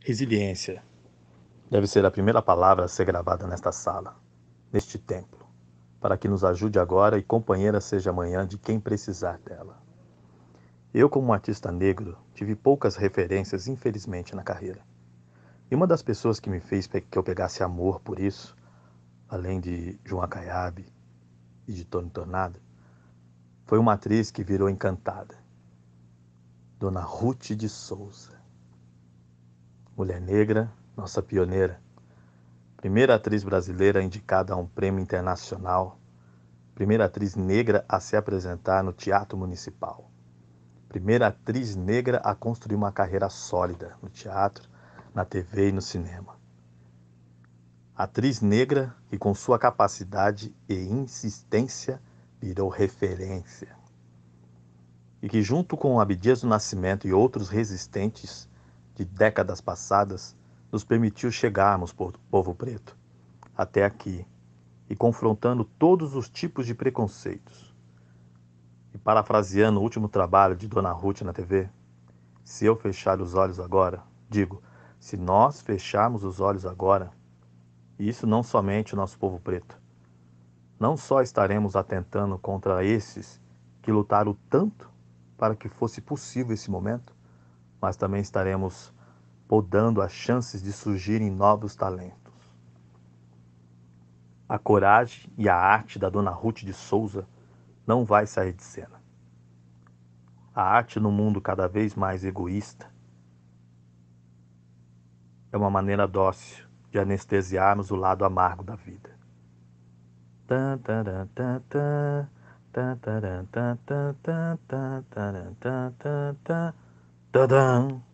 Resiliência deve ser a primeira palavra a ser gravada nesta sala, neste templo, para que nos ajude agora e companheira seja amanhã de quem precisar dela. Eu, como um artista negro, tive poucas referências, infelizmente, na carreira. E uma das pessoas que me fez que eu pegasse amor por isso, além de João Acaiabe e de Tony Tornado, foi uma atriz que virou encantada, Dona Ruth de Souza mulher negra, nossa pioneira, primeira atriz brasileira indicada a um prêmio internacional, primeira atriz negra a se apresentar no Teatro Municipal, primeira atriz negra a construir uma carreira sólida no teatro, na TV e no cinema. Atriz negra que, com sua capacidade e insistência, virou referência. E que, junto com Abdias do Nascimento e outros resistentes, de décadas passadas nos permitiu chegarmos, povo preto, até aqui e confrontando todos os tipos de preconceitos. E parafraseando o último trabalho de Dona Ruth na TV, se eu fechar os olhos agora, digo, se nós fecharmos os olhos agora, e isso não somente o nosso povo preto, não só estaremos atentando contra esses que lutaram tanto para que fosse possível esse momento, mas também estaremos podando as chances de surgirem novos talentos. A coragem e a arte da Dona Ruth de Souza não vai sair de cena. A arte no mundo cada vez mais egoísta é uma maneira dócil de anestesiarmos o lado amargo da vida. Tadam!